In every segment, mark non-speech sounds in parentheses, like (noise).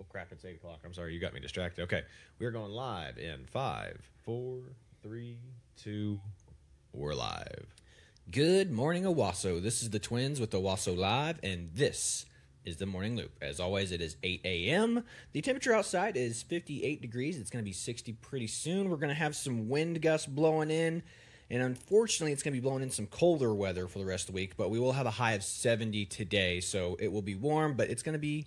Oh crap! It's eight o'clock. I'm sorry, you got me distracted. Okay, we're going live in five, four, three, two. We're live. Good morning, Owasso. This is the Twins with Owasso Live, and this is the morning loop. As always, it is 8 a.m. The temperature outside is 58 degrees. It's going to be 60 pretty soon. We're going to have some wind gusts blowing in, and unfortunately, it's going to be blowing in some colder weather for the rest of the week. But we will have a high of 70 today, so it will be warm, but it's going to be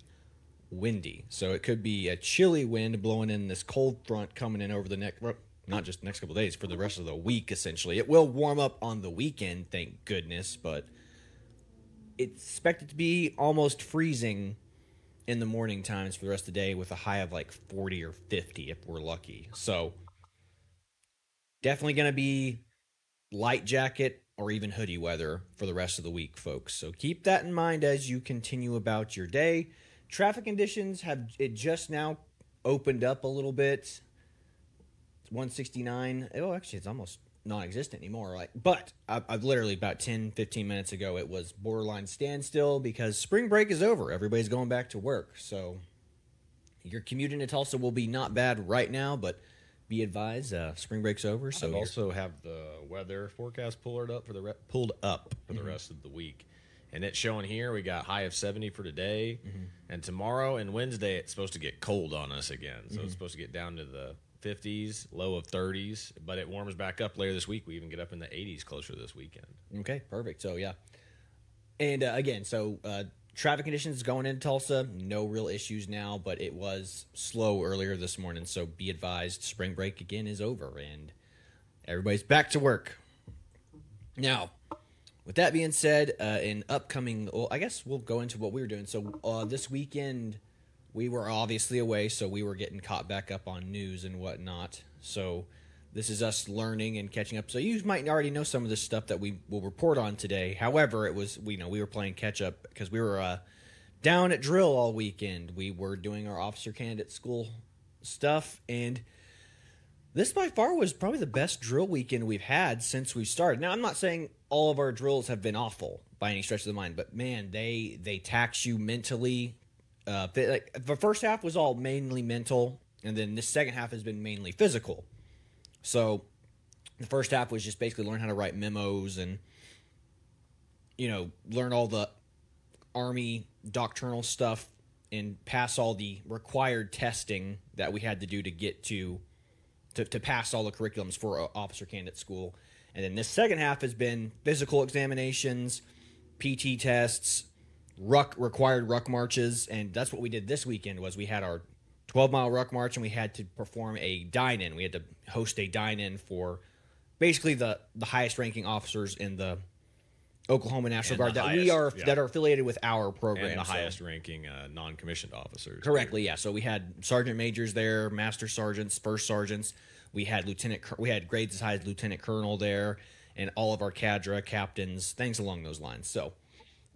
windy. So it could be a chilly wind blowing in this cold front coming in over the next, not just next couple days, for the rest of the week, essentially. It will warm up on the weekend, thank goodness, but it's expected to be almost freezing in the morning times for the rest of the day with a high of like 40 or 50 if we're lucky. So definitely going to be light jacket or even hoodie weather for the rest of the week, folks. So keep that in mind as you continue about your day traffic conditions have it just now opened up a little bit. It's 169. Oh, actually, it's almost non-existent anymore like but I've, I've, literally about 10 15 minutes ago it was borderline standstill because spring break is over everybody's going back to work so your commute into tulsa will be not bad right now but be advised uh, spring break's over so i also have the weather forecast pulled up for the re- pulled up for mm-hmm. the rest of the week and it's showing here we got high of 70 for today. Mm-hmm. And tomorrow and Wednesday, it's supposed to get cold on us again. So mm-hmm. it's supposed to get down to the 50s, low of 30s, but it warms back up later this week. We even get up in the 80s closer this weekend. Okay, perfect. So, yeah. And uh, again, so uh, traffic conditions going into Tulsa, no real issues now, but it was slow earlier this morning. So be advised, spring break again is over and everybody's back to work. Now, with that being said, uh, in upcoming, well, I guess we'll go into what we were doing. So uh, this weekend, we were obviously away, so we were getting caught back up on news and whatnot. So this is us learning and catching up. So you might already know some of this stuff that we will report on today. However, it was we you know we were playing catch up because we were uh, down at drill all weekend. We were doing our officer candidate school stuff, and this by far was probably the best drill weekend we've had since we started. Now I'm not saying all of our drills have been awful by any stretch of the mind, but man, they they tax you mentally. Uh, like the first half was all mainly mental, and then this second half has been mainly physical. So the first half was just basically learn how to write memos and you know learn all the army doctrinal stuff and pass all the required testing that we had to do to get to to, to pass all the curriculums for uh, officer candidate school. And then this second half has been physical examinations, PT tests, ruck required ruck marches, and that's what we did this weekend. Was we had our 12 mile ruck march and we had to perform a dine in. We had to host a dine in for basically the the highest ranking officers in the Oklahoma National and Guard that highest, we are yeah. that are affiliated with our program. And the so. highest ranking uh, non commissioned officers. Correctly, yeah. So we had sergeant majors there, master sergeants, first sergeants. We had lieutenant. We had grades as high as lieutenant colonel there, and all of our cadre captains, things along those lines. So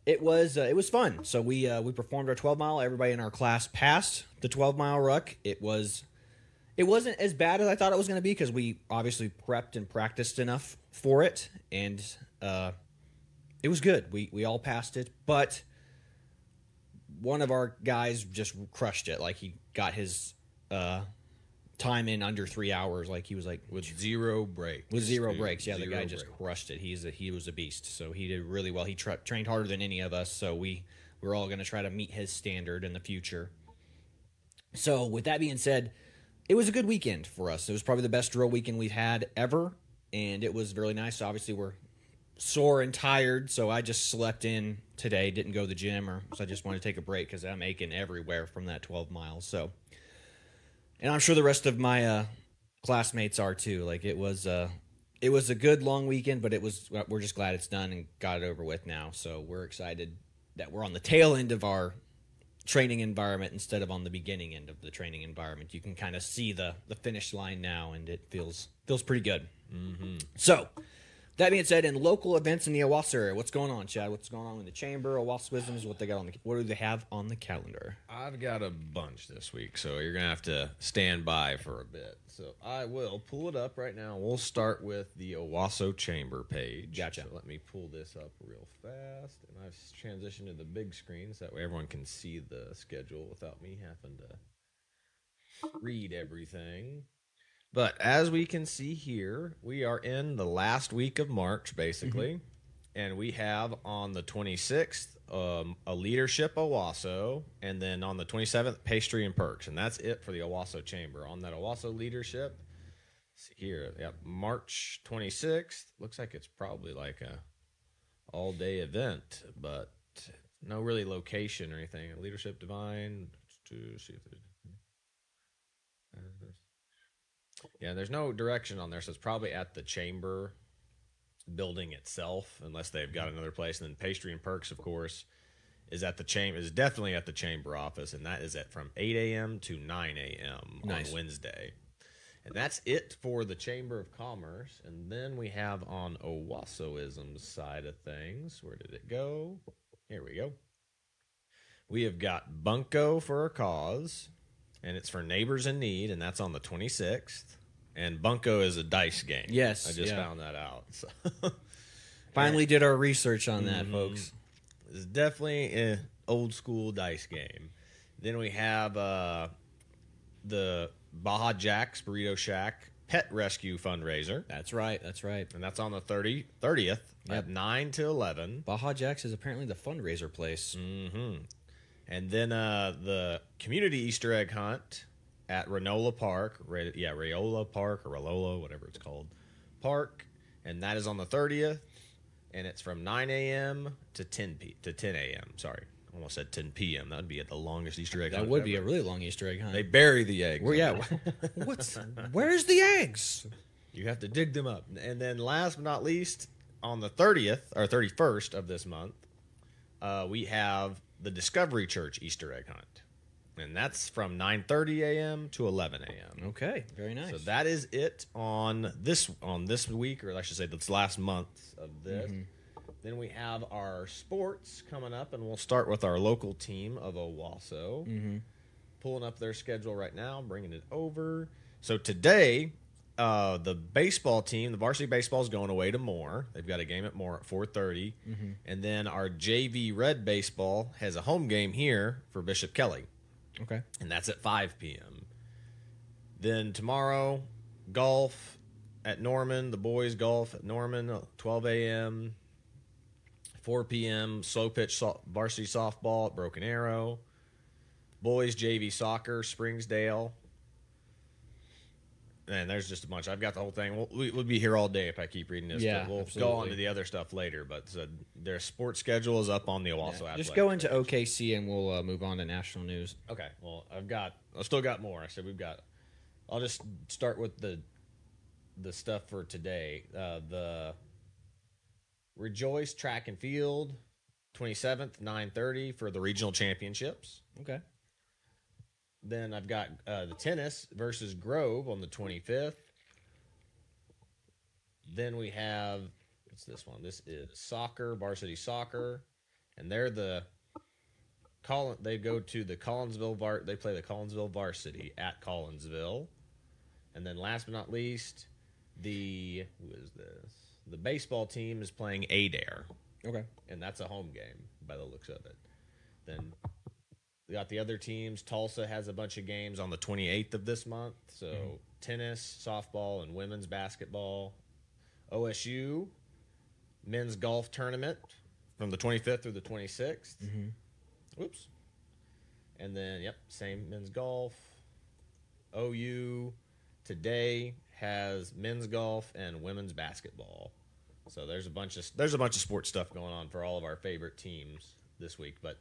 it was uh, it was fun. So we uh, we performed our 12 mile. Everybody in our class passed the 12 mile ruck. It was it wasn't as bad as I thought it was going to be because we obviously prepped and practiced enough for it, and uh, it was good. We we all passed it, but one of our guys just crushed it. Like he got his uh, time in under three hours. Like he was like with zero breaks. With zero dude, breaks, yeah. Zero the guy just crushed it. He's a, he was a beast. So he did really well. He tra- trained harder than any of us. So we we're all going to try to meet his standard in the future. So with that being said, it was a good weekend for us. It was probably the best drill weekend we've had ever, and it was really nice. Obviously, we're sore and tired, so I just slept in today. Didn't go to the gym, or so I just wanted to take a break because I'm aching everywhere from that 12 miles. So, and I'm sure the rest of my uh, classmates are too. Like it was, uh, it was a good long weekend, but it was. Uh, we're just glad it's done and got it over with now. So we're excited that we're on the tail end of our training environment instead of on the beginning end of the training environment. You can kind of see the the finish line now, and it feels feels pretty good. Mm-hmm. So that being said, in local events in the Owasso area, what's going on, Chad? What's going on in the chamber? Owasso is what they got on the. What do they have on the calendar? I've got a bunch this week, so you're gonna have to stand by for a bit. So I will pull it up right now. We'll start with the Owasso Chamber page. Gotcha. So let me pull this up real fast, and I've transitioned to the big screen so that way everyone can see the schedule without me having to read everything. But as we can see here, we are in the last week of March, basically. Mm-hmm. And we have on the 26th um, a leadership Owasso, and then on the 27th, pastry and perks. And that's it for the Owasso Chamber. On that Owasso leadership, see here, yeah, March 26th. Looks like it's probably like a all day event, but no really location or anything. Leadership Divine to see if there's Yeah, there's no direction on there, so it's probably at the chamber building itself, unless they've got another place. And then pastry and perks, of course, is at the chamber is definitely at the chamber office, and that is at from 8 a.m. to 9 a.m. Nice. on Wednesday. And that's it for the Chamber of Commerce. And then we have on Owassoism's side of things. Where did it go? Here we go. We have got Bunko for a cause and it's for neighbors in need, and that's on the 26th. And Bunko is a dice game. Yes, I just yeah. found that out. So. (laughs) Finally, did our research on that, mm-hmm. folks. It's definitely an old school dice game. Then we have uh, the Baja Jack's Burrito Shack Pet Rescue Fundraiser. That's right. That's right. And that's on the 30, 30th yep. at 9 to 11. Baja Jack's is apparently the fundraiser place. Mm-hmm. And then uh, the community Easter egg hunt at Renola Park. Re- yeah, Rayola Park or Rolola, whatever it's called. Park. And that is on the 30th. And it's from 9 a.m. to 10 p- to 10 a.m. Sorry. Almost said 10 p.m. That would be at the longest Easter egg. That would ever. be a really long Easter egg hunt. They bury the eggs. Well, yeah. (laughs) What's where's the eggs? You have to dig them up. And then last but not least, on the 30th or 31st of this month, uh, we have the Discovery Church Easter egg hunt. And that's from 9:30 a.m. to 11 a.m. Okay, very nice. So that is it on this on this week, or I should say, this last month of this. Mm-hmm. Then we have our sports coming up, and we'll start with our local team of Owasso, hmm pulling up their schedule right now, bringing it over. So today uh, the baseball team, the varsity baseball is going away to Moore. They've got a game at Moore at 4:30, mm-hmm. and then our JV Red baseball has a home game here for Bishop Kelly. Okay, and that's at 5 p.m. Then tomorrow, golf at Norman. The boys golf at Norman, uh, 12 a.m. 4 p.m. Slow pitch so- varsity softball at Broken Arrow. Boys JV soccer, Springsdale man, there's just a bunch. I've got the whole thing. We'll, we, will be here all day if I keep reading this. Yeah, we'll absolutely. go on to the other stuff later. But so uh, their sports schedule is up on the Owasso yeah, Just go into page. OKC and we'll uh, move on to national news. Okay. Well, I've got, I've still got more. I so said we've got, I'll just start with the, the stuff for today. Uh, the Rejoice Track and Field, 27th, 9:30 for the regional championships. Okay. Then I've got uh, the tennis versus Grove on the 25th. Then we have what's this one? This is soccer, varsity soccer, and they're the Collin. They go to the Collinsville var. They play the Collinsville varsity at Collinsville, and then last but not least, the who is this? The baseball team is playing Adair. Okay, and that's a home game by the looks of it. Then we got the other teams. Tulsa has a bunch of games on the 28th of this month. So mm-hmm. tennis, softball, and women's basketball. OSU men's golf tournament from the 25th through the 26th. Mm-hmm. Oops. And then, yep, same men's golf. OU today has men's golf and women's basketball. So there's a bunch of there's a bunch of sports stuff going on for all of our favorite teams this week, but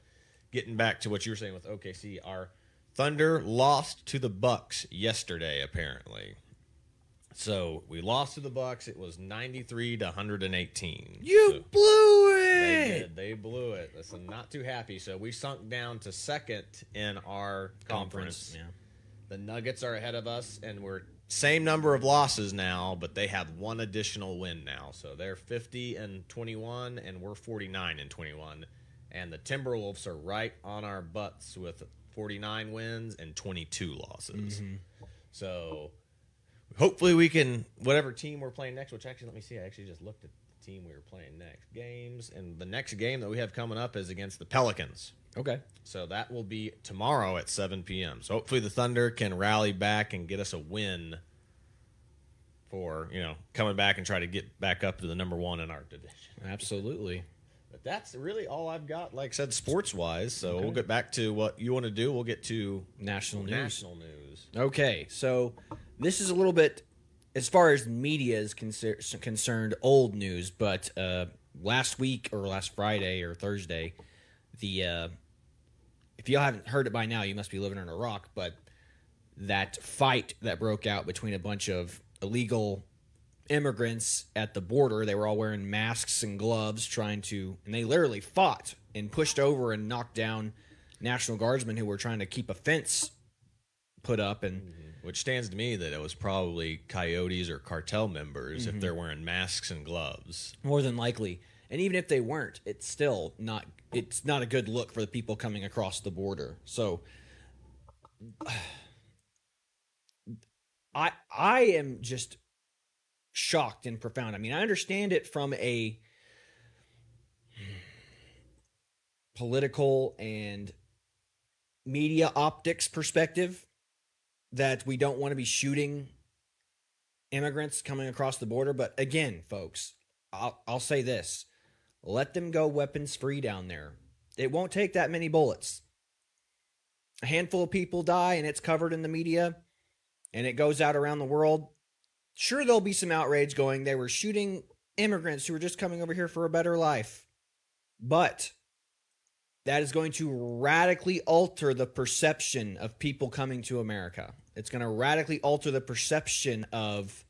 getting back to what you were saying with OKC, our Thunder lost to the Bucks yesterday, apparently. So we lost to the Bucks. It was ninety three to one hundred and eighteen. You so blew it. They did. They blew it. Listen, not too happy. So we sunk down to second in our conference. conference. Yeah. The Nuggets are ahead of us, and we're same number of losses now, but they have one additional win now. So they're fifty and twenty one, and we're forty nine and twenty one and the Timberwolves are right on our butts with 49 wins and 22 losses. Mm-hmm. So hopefully we can whatever team we're playing next. Which actually, let me see. I actually just looked at the team we were playing next games, and the next game that we have coming up is against the Pelicans. Okay. So that will be tomorrow at 7 p.m. So hopefully the Thunder can rally back and get us a win for you know coming back and try to get back up to the number one in our division. Absolutely that's really all I've got. Like I said, sports wise. So okay. we'll get back to what you want to do. We'll get to national news. National news. Okay, so this is a little bit, as far as media is concer- concerned, old news. But uh, last week or last Friday or Thursday, the uh, if y'all haven't heard it by now, you must be living in a rock. But that fight that broke out between a bunch of illegal immigrants at the border. They were all wearing masks and gloves, trying to, and they literally fought and pushed over and knocked down National Guardsmen who were trying to keep a fence put up and mm-hmm. which stands to me that it was probably coyotes or cartel members mm-hmm. if they're wearing masks and gloves more than likely and even if they weren't it's still not it's not a good look for the people coming across the border so (sighs) i i am just shocked and profound. I mean, I understand it from a political and media optics perspective that we don't want to be shooting immigrants coming across the border. But again, folks, I'll, I'll say this let them go weapons free down there. It won't take that many bullets. A handful of people die and it's covered in the media and it goes out around the world sure there'll be some outrage going they were shooting immigrants who were just coming over here for a better life but that is going to radically alter the perception of people coming to america it's going to radically alter the perception of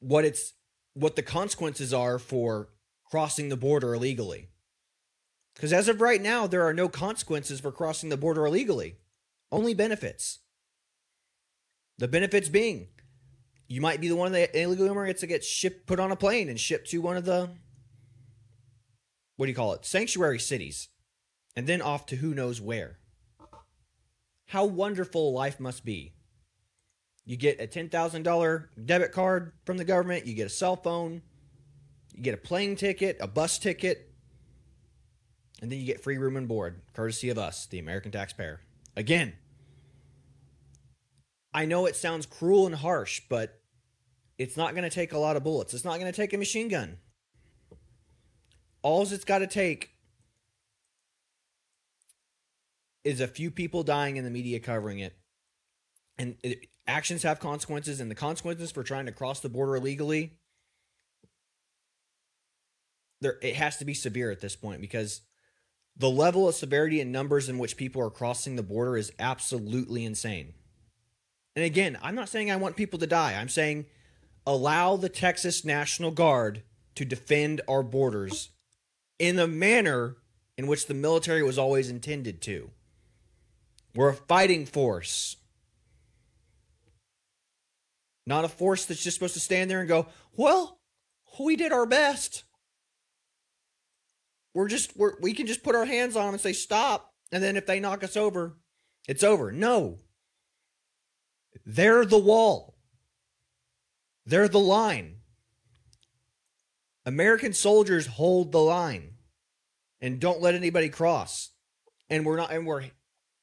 what it's what the consequences are for crossing the border illegally because as of right now there are no consequences for crossing the border illegally only benefits the benefits being you might be the one that illegal immigrants that gets shipped put on a plane and shipped to one of the what do you call it? Sanctuary cities. And then off to who knows where. How wonderful life must be. You get a $10,000 debit card from the government, you get a cell phone, you get a plane ticket, a bus ticket, and then you get free room and board, courtesy of us, the American taxpayer. Again, I know it sounds cruel and harsh, but it's not going to take a lot of bullets. It's not going to take a machine gun. All it's got to take is a few people dying in the media covering it. And it, actions have consequences, and the consequences for trying to cross the border illegally, there it has to be severe at this point because the level of severity and numbers in which people are crossing the border is absolutely insane. And again, I'm not saying I want people to die. I'm saying allow the Texas National Guard to defend our borders in the manner in which the military was always intended to. We're a fighting force. Not a force that's just supposed to stand there and go, well, we did our best. We're just, we're, we can just put our hands on them and say, stop. And then if they knock us over, it's over. No. They're the wall. They're the line. American soldiers hold the line and don't let anybody cross. And we're not and we're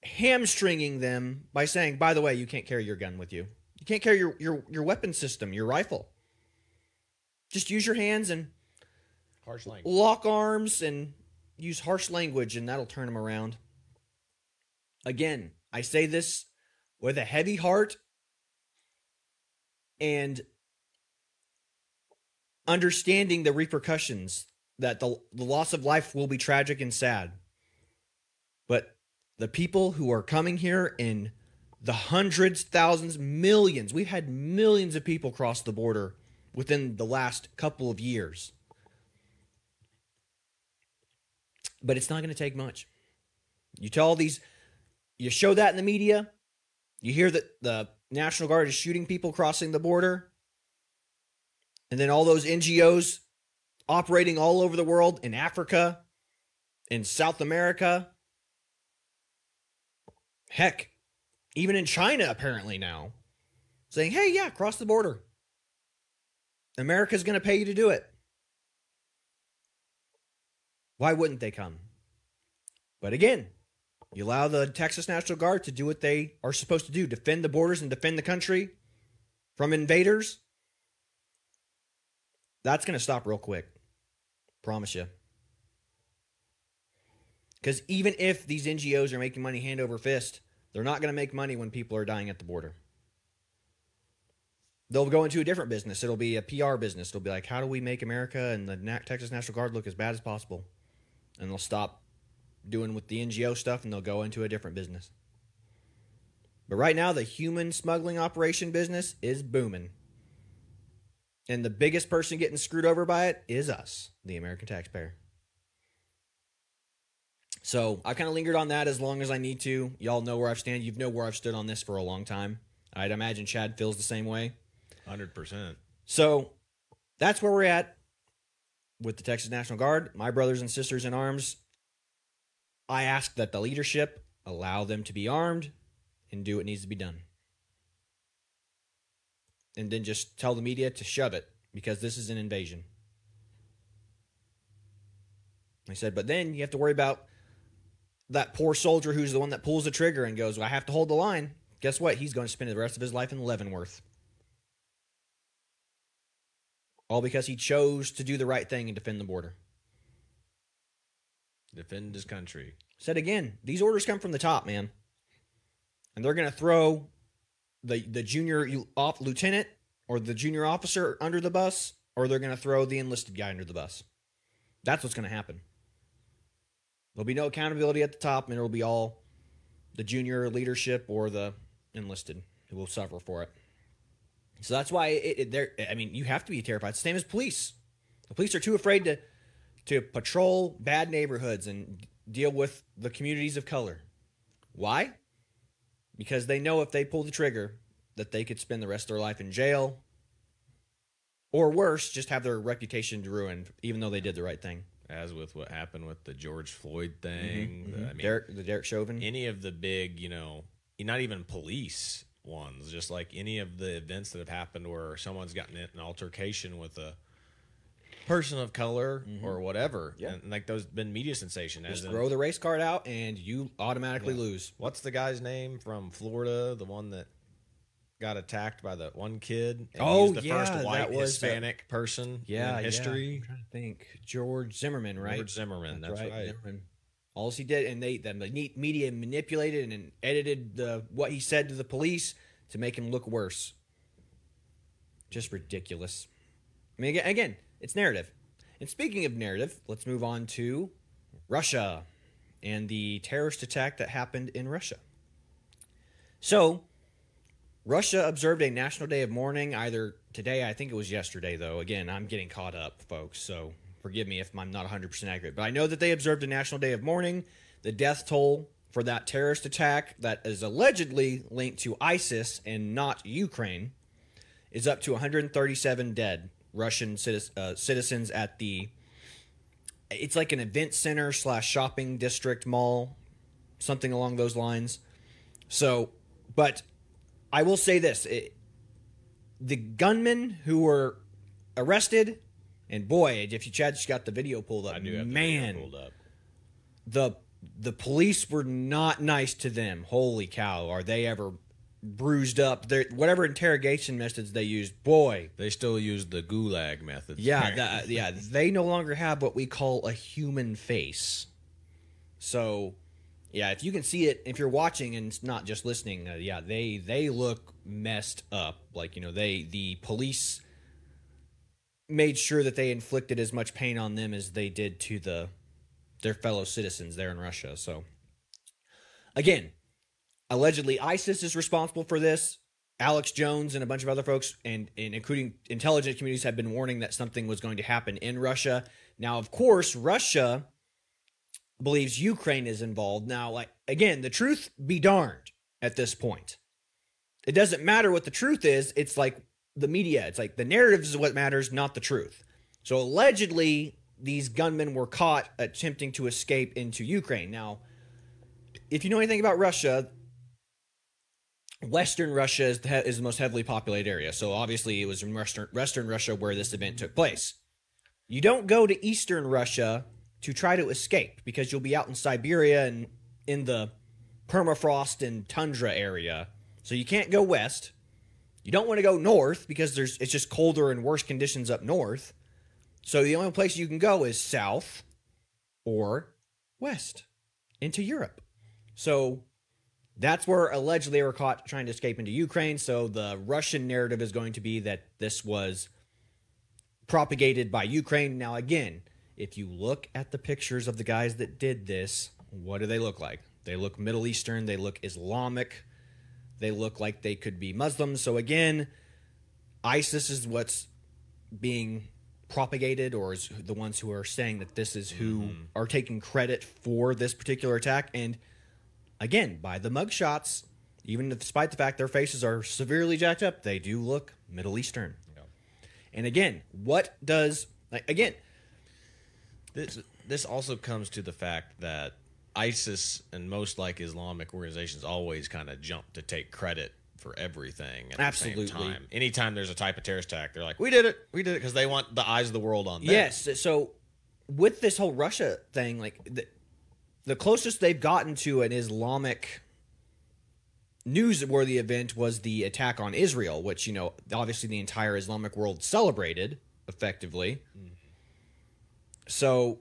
hamstringing them by saying, by the way, you can't carry your gun with you. You can't carry your your, your weapon system, your rifle. Just use your hands and harsh language. Lock arms and use harsh language and that'll turn them around. Again, I say this with a heavy heart and understanding the repercussions that the, the loss of life will be tragic and sad. But the people who are coming here in the hundreds, thousands, millions, we've had millions of people cross the border within the last couple of years. But it's not going to take much. You tell these, you show that in the media, you hear that the National Guard is shooting people crossing the border. And then all those NGOs operating all over the world in Africa, in South America. Heck, even in China, apparently now, saying, hey, yeah, cross the border. America's going to pay you to do it. Why wouldn't they come? But again, you allow the Texas National Guard to do what they are supposed to do defend the borders and defend the country from invaders. That's going to stop real quick. Promise you. Because even if these NGOs are making money hand over fist, they're not going to make money when people are dying at the border. They'll go into a different business. It'll be a PR business. It'll be like, how do we make America and the Texas National Guard look as bad as possible? And they'll stop doing with the NGO stuff and they'll go into a different business. But right now, the human smuggling operation business is booming. And the biggest person getting screwed over by it is us, the American taxpayer. So I kind of lingered on that as long as I need to. Y'all know where I've stand. You've know where I've stood on this for a long time. I'd imagine Chad feels the same way. Hundred percent. So that's where we're at with the Texas National Guard. My brothers and sisters in arms, I ask that the leadership allow them to be armed and do what needs to be done. And then just tell the media to shove it because this is an invasion. I said, but then you have to worry about that poor soldier who's the one that pulls the trigger and goes, well, I have to hold the line. Guess what? He's going to spend the rest of his life in Leavenworth. All because he chose to do the right thing and defend the border. Defend his country. Said again, these orders come from the top, man. And they're going to throw the the junior off lieutenant or the junior officer under the bus, or they're going to throw the enlisted guy under the bus. That's what's going to happen. There'll be no accountability at the top, and it'll be all the junior leadership or the enlisted who will suffer for it. So that's why it, it there. I mean, you have to be terrified. same as police. The police are too afraid to to patrol bad neighborhoods and deal with the communities of color. Why? Because they know if they pull the trigger that they could spend the rest of their life in jail or worse, just have their reputation ruined even though they did the right thing. As with what happened with the George Floyd mm-hmm. thing, mm-hmm, mm-hmm. I mean, Derek, the Derek Chauvin, any of the big, you know, not even police ones, just like any of the events that have happened where someone's gotten an altercation with a person of color mm-hmm. or whatever. Yeah. And, like those been media sensation. Just in, throw the race card out and you automatically yeah. lose. What's the guy's name from Florida? The one that got attacked by the one kid. oh, the yeah, first white Hispanic a, person yeah, in history. Yeah. I'm trying to think. George Zimmerman, right? George Zimmerman. That's, that's right. right. Zimmerman. All he did, and they the media manipulated and edited the what he said to the police to make him look worse. Just ridiculous. I mean, again, again it's narrative. And speaking of narrative, let's move on to Russia and the terrorist attack that happened in Russia. So, Russia observed a national day of mourning either today, I think it was yesterday, though. Again, I'm getting caught up, folks, so forgive me if I'm not 100% accurate. But I know that they observed a national day of mourning. The death toll for that terrorist attack that is allegedly linked to ISIS and not Ukraine is up to 137 dead Russian uh, citizens at the. It's like an event center slash shopping district mall, something along those lines. So, but I will say this: it, the gunmen who were arrested, and boy, if you chad just got the video pulled up, I do man, the, pulled up. the the police were not nice to them. Holy cow, are they ever bruised up. whatever interrogation methods they used, boy, They still use the gulag method. yeah, (laughs) yeah, they no longer have what we call a human face. So, yeah, if you can see it, if you're watching and it's not just listening, uh, yeah, they they look messed up. Like you know, they the police made sure that they inflicted as much pain on them as they did to the their fellow citizens there in Russia. So, again, Allegedly, ISIS is responsible for this. Alex Jones and a bunch of other folks, and, and including intelligence communities, have been warning that something was going to happen in Russia. Now, of course, Russia believes Ukraine is involved. Now, like again, the truth be darned at this point. It doesn't matter what the truth is. It's like the media. It's like the narrative is what matters, not the truth. So allegedly, these gunmen were caught attempting to escape into Ukraine. Now, if you know anything about Russia, Western Russia is the, is the most heavily populated area. So obviously, it was in Western, Western Russia where this event took place. You don't go to Eastern Russia to try to escape because you'll be out in Siberia and in the permafrost and tundra area. So you can't go west. You don't want to go north because there's it's just colder and worse conditions up north. So the only place you can go is south or west into Europe. So that's where allegedly they were caught trying to escape into Ukraine. So the Russian narrative is going to be that this was propagated by Ukraine. Now, again, if you look at the pictures of the guys that did this, what do they look like? They look Middle Eastern, they look Islamic, they look like they could be Muslims. So, again, ISIS is what's being propagated or is the ones who are saying that this is who mm-hmm. are taking credit for this particular attack. And Again, by the mugshots, even despite the fact their faces are severely jacked up, they do look Middle Eastern. Yeah. And again, what does like, again? This this also comes to the fact that ISIS and most like Islamic organizations always kind of jump to take credit for everything at Absolutely. the same time. Anytime there's a type of terrorist attack, they're like, "We did it, we did it," because they want the eyes of the world on them. Yes. So with this whole Russia thing, like the, the closest they've gotten to an Islamic newsworthy event was the attack on Israel, which, you know, obviously the entire Islamic world celebrated effectively. Mm. So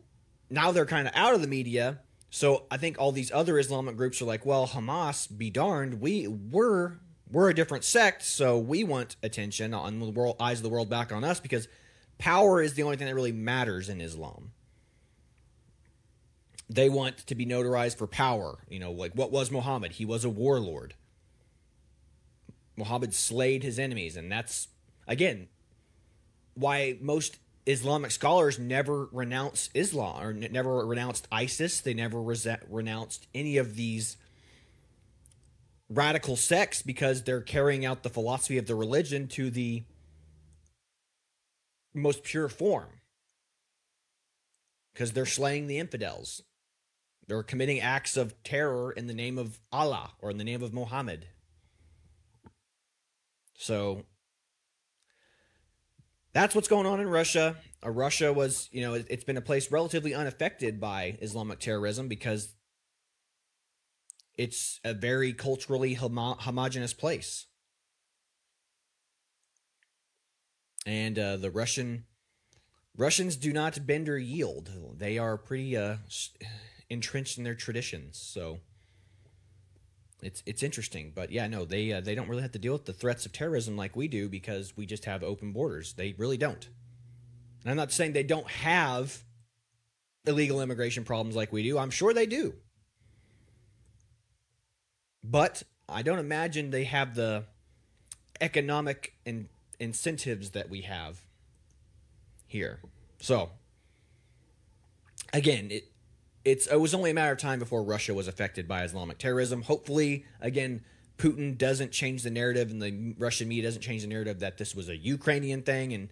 now they're kind of out of the media. So I think all these other Islamic groups are like, well, Hamas, be darned, we were we're a different sect, so we want attention on the world eyes of the world back on us because power is the only thing that really matters in Islam they want to be notarized for power. You know, like what was Muhammad? He was a warlord. Muhammad slayed his enemies, and that's again why most Islamic scholars never renounce Islam or never renounced ISIS. They never renounced any of these radical sects because they're carrying out the philosophy of the religion to the most pure form because they're slaying the infidels. They're committing acts of terror in the name of Allah or in the name of Muhammad. So that's what's going on in Russia. Uh, Russia was, you know, it, it's been a place relatively unaffected by Islamic terrorism because it's a very culturally homo- homogenous place. And uh, the Russian Russians do not bend or yield. They are pretty uh, entrenched in their traditions. So it's it's interesting, but yeah, no, they uh, they don't really have to deal with the threats of terrorism like we do because we just have open borders. They really don't. And I'm not saying they don't have illegal immigration problems like we do. I'm sure they do. But I don't imagine they have the economic and incentives that we have here. So again, it it's it was only a matter of time before Russia was affected by Islamic terrorism. Hopefully, again, Putin doesn't change the narrative, and the Russian media doesn't change the narrative that this was a Ukrainian thing, and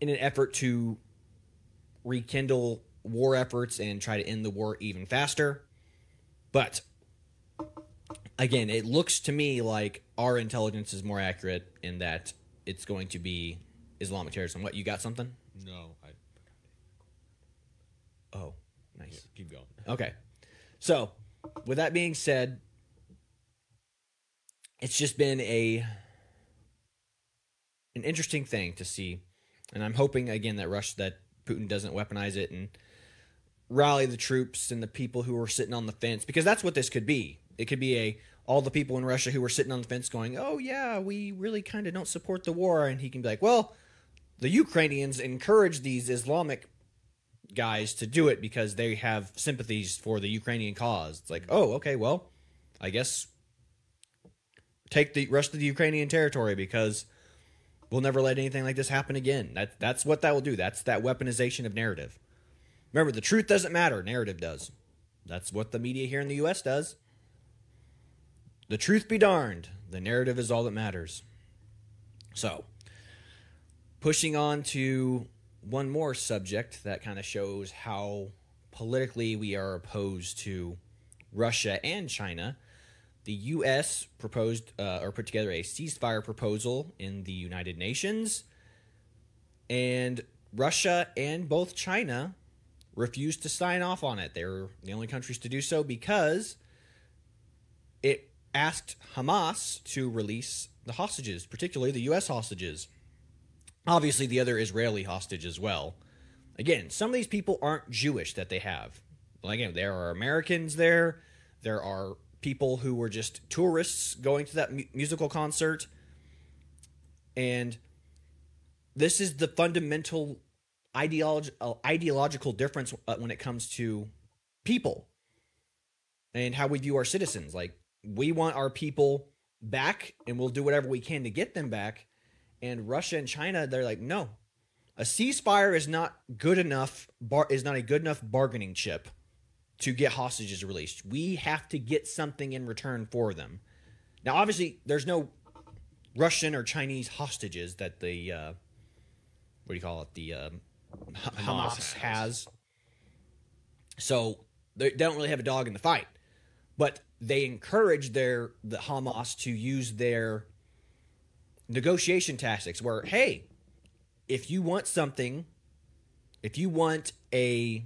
in an effort to rekindle war efforts and try to end the war even faster. But again, it looks to me like our intelligence is more accurate in that it's going to be Islamic terrorism. What you got something? No, I. Oh. Nice. Keep going. Okay. So, with that being said, it's just been a an interesting thing to see, and I'm hoping again that Rush that Putin doesn't weaponize it and rally the troops and the people who are sitting on the fence because that's what this could be. It could be a all the people in Russia who were sitting on the fence going, "Oh yeah, we really kind of don't support the war," and he can be like, "Well, the Ukrainians encourage these Islamic guys to do it because they have sympathies for the Ukrainian cause. It's like, oh, okay, well, I guess take the rest of the Ukrainian territory because we'll never let anything like this happen again. That that's what that will do. That's that weaponization of narrative. Remember, the truth doesn't matter, narrative does. That's what the media here in the US does. The truth be darned, the narrative is all that matters. So, pushing on to one more subject that kind of shows how politically we are opposed to Russia and China. The U.S. proposed uh, or put together a ceasefire proposal in the United Nations, and Russia and both China refused to sign off on it. They were the only countries to do so because it asked Hamas to release the hostages, particularly the U.S. hostages. Obviously, the other Israeli hostage as well. Again, some of these people aren't Jewish that they have. Like, again, there are Americans there. There are people who were just tourists going to that mu- musical concert. And this is the fundamental uh, ideological difference uh, when it comes to people and how we view our citizens. Like, we want our people back, and we'll do whatever we can to get them back and Russia and China, they're like, no, a ceasefire is not good enough. Bar is not a good enough bargaining chip to get hostages released. We have to get something in return for them. Now, obviously, there's no Russian or Chinese hostages that the uh, what do you call it? The um, Hamas, Hamas has. So they don't really have a dog in the fight, but they encourage their the Hamas to use their negotiation tactics where, hey, if you want something, if you want a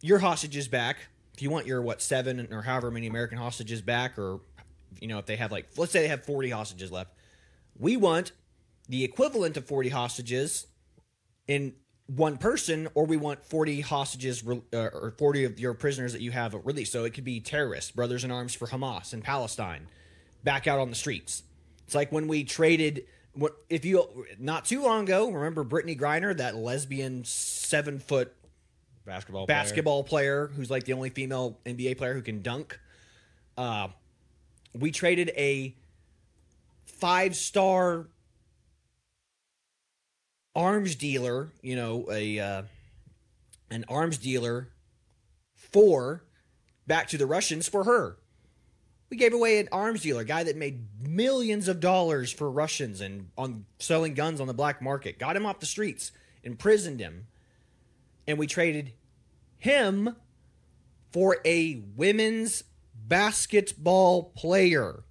your hostages back, if you want your what seven or however many American hostages back, or you know if they have like let's say they have forty hostages left, we want the equivalent of forty hostages in one person, or we want forty hostages uh, or forty of your prisoners that you have released. So it could be terrorists, brothers in arms for Hamas in Palestine, back out on the streets. It's like when we traded what if you not too long ago, remember Brittany Griner, that lesbian seven foot basketball player. basketball player who's like the only female NBA player who can dunk. Uh, we traded a five star arms dealer, you know, a uh, an arms dealer for back to the Russians for her. We gave away an arms dealer, guy that made millions of dollars for Russians and on selling guns on the black market. Got him off the streets, imprisoned him, and we traded him for a women's basketball player.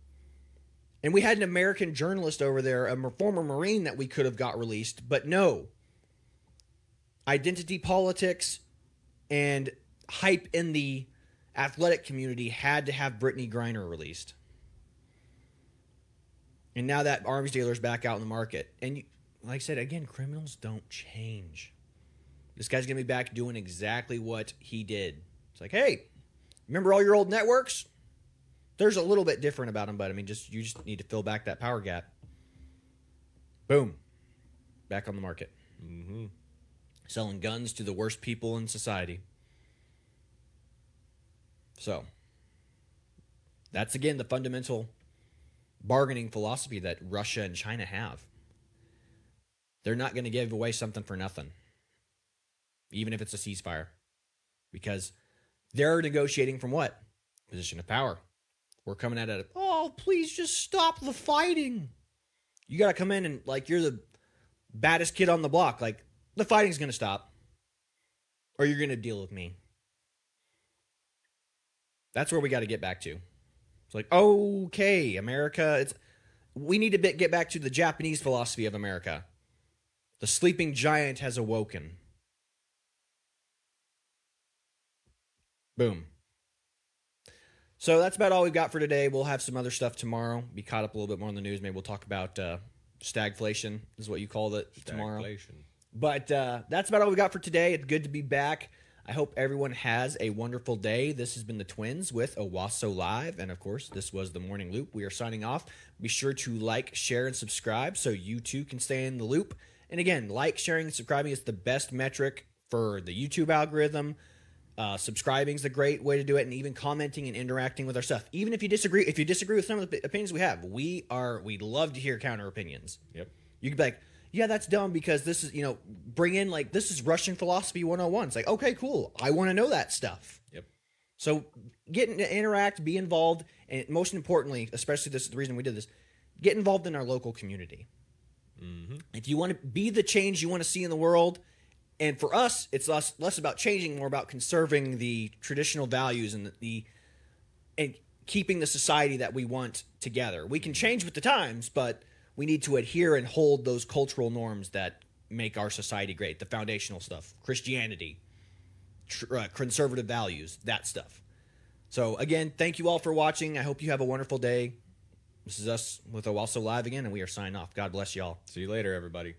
And we had an American journalist over there, a former Marine that we could have got released, but no. Identity politics and hype in the athletic community had to have Brittany Griner released. And now that arms dealer's back out in the market. And you, like I said, again, criminals don't change. This guy's going to be back doing exactly what he did. It's like, hey, remember all your old networks? There's a little bit different about him, but I mean, just you just need to fill back that power gap. Boom, back on the market, mm-hmm. selling guns to the worst people in society. So that's again the fundamental bargaining philosophy that Russia and China have. They're not going to give away something for nothing, even if it's a ceasefire, because they're negotiating from what? Position of power. We're coming at it. Oh, please just stop the fighting. You got to come in and, like, you're the baddest kid on the block. Like, the fighting's going to stop, or you're going to deal with me. That's where we got to get back to. It's like, okay, America, it's we need to get back to the Japanese philosophy of America. The sleeping giant has awoken. Boom. So that's about all we've got for today. We'll have some other stuff tomorrow. Be caught up a little bit more on the news. Maybe we'll talk about uh, stagflation, is what you call it tomorrow. But uh, that's about all we got for today. It's good to be back. I hope everyone has a wonderful day. This has been the Twins with Owasso Live. And of course, this was the Morning Loop. We are signing off. Be sure to like, share, and subscribe so you too can stay in the loop. And again, like, sharing, and subscribing is the best metric for the YouTube algorithm. Uh, subscribing is a great way to do it, and even commenting and interacting with our stuff. Even if you disagree, if you disagree with some of the opinions we have, we are we love to hear counter opinions. Yep. You could be like, yeah, that's dumb because this is, you know, bring in like this is Russian philosophy 101. It's like, okay, cool. I want to know that stuff. Yep. So get to interact, be involved, and most importantly, especially this is the reason we did this, get involved in our local community. Mm-hmm. If you want to be the change you want to see in the world, and for us, it's less less about changing, more about conserving the traditional values and the, the and keeping the society that we want together. We can mm-hmm. change with the times, but we need to adhere and hold those cultural norms that make our society great the foundational stuff christianity tr- uh, conservative values that stuff so again thank you all for watching i hope you have a wonderful day this is us with owasso live again and we are signing off god bless y'all see you later everybody